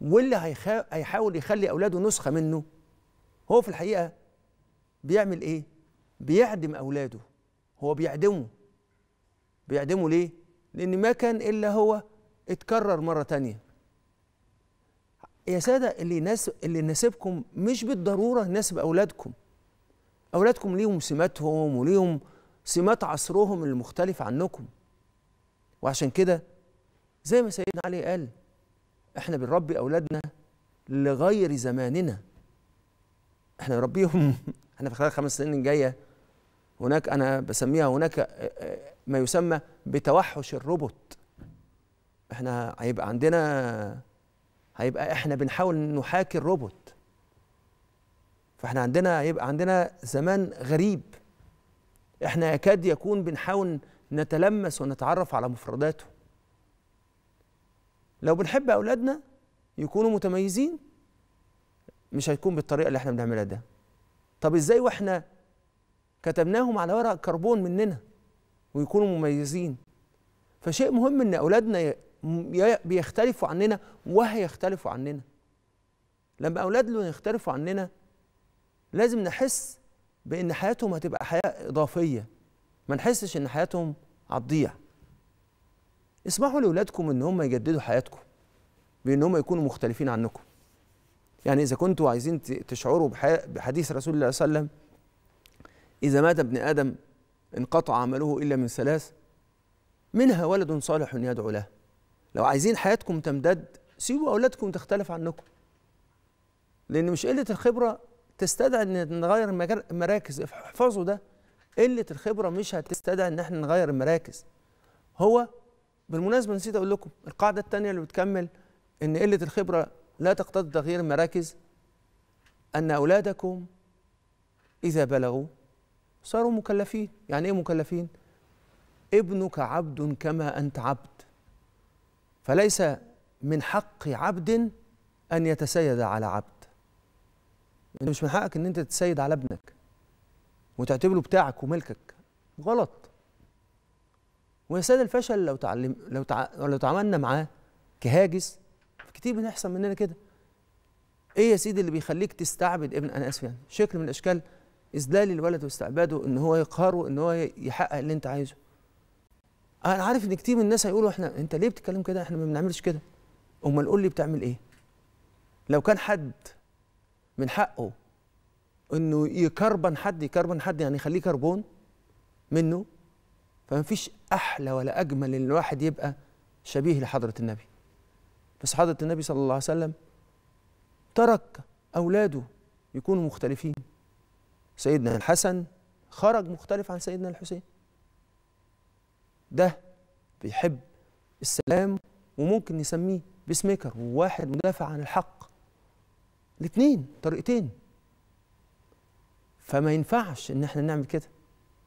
واللي هيخا... هيحاول يخلي اولاده نسخه منه هو في الحقيقه بيعمل ايه بيعدم اولاده هو بيعدمه بيعدمه ليه لان ما كان الا هو اتكرر مره تانية يا ساده اللي ناس اللي يناسبكم مش بالضروره يناسب اولادكم اولادكم ليهم سماتهم وليهم سمات عصرهم المختلف عنكم وعشان كده زي ما سيدنا علي قال احنا بنربي اولادنا لغير زماننا احنا نربيهم احنا في خلال خمس سنين جايه هناك انا بسميها هناك آه، آه، ما يسمى بتوحش الروبوت احنا هيبقى عندنا هيبقى احنا بنحاول نحاكي الروبوت فاحنا عندنا هيبقى عندنا زمان غريب احنا يكاد يكون بنحاول نتلمس ونتعرف على مفرداته لو بنحب أولادنا يكونوا متميزين مش هيكون بالطريقة اللي احنا بنعملها ده طب ازاي واحنا كتبناهم على ورق كربون مننا ويكونوا مميزين فشيء مهم ان أولادنا بيختلفوا عننا وهيختلفوا عننا لما أولادنا يختلفوا عننا لازم نحس بأن حياتهم هتبقى حياة إضافية ما نحسش أن حياتهم هتضيع اسمحوا لاولادكم ان هم يجددوا حياتكم بان هم يكونوا مختلفين عنكم يعني اذا كنتوا عايزين تشعروا بحديث رسول الله صلى الله عليه وسلم اذا مات ابن ادم انقطع عمله الا من ثلاث منها ولد صالح يدعو له لو عايزين حياتكم تمتد سيبوا اولادكم تختلف عنكم لان مش قله الخبره تستدعي ان نغير المراكز احفظوا ده قله الخبره مش هتستدعي ان احنا نغير المراكز هو بالمناسبه نسيت اقول لكم القاعده الثانيه اللي بتكمل ان قله الخبره لا تقتضي تغيير المراكز ان اولادكم اذا بلغوا صاروا مكلفين يعني ايه مكلفين ابنك عبد كما انت عبد فليس من حق عبد ان يتسيد على عبد انت يعني مش من حقك ان انت تتسيد على ابنك وتعتبره بتاعك وملكك غلط ويا سيد الفشل لو تعلم لو تع... لو تعاملنا معاه كهاجس كتير بنحصل مننا كده ايه يا سيدي اللي بيخليك تستعبد ابن انا اسف يعني شكل من الاشكال اذلال الولد واستعباده ان هو يقهره ان هو يحقق اللي انت عايزه انا عارف ان كتير من الناس هيقولوا احنا انت ليه بتتكلم كده احنا ما بنعملش كده امال قول لي بتعمل ايه لو كان حد من حقه انه يكربن حد يكربن حد يعني يخليه كربون منه فما فيش احلى ولا اجمل ان الواحد يبقى شبيه لحضره النبي بس حضره النبي صلى الله عليه وسلم ترك اولاده يكونوا مختلفين سيدنا الحسن خرج مختلف عن سيدنا الحسين ده بيحب السلام وممكن نسميه بسميكر وواحد مدافع عن الحق الاثنين طريقتين فما ينفعش ان احنا نعمل كده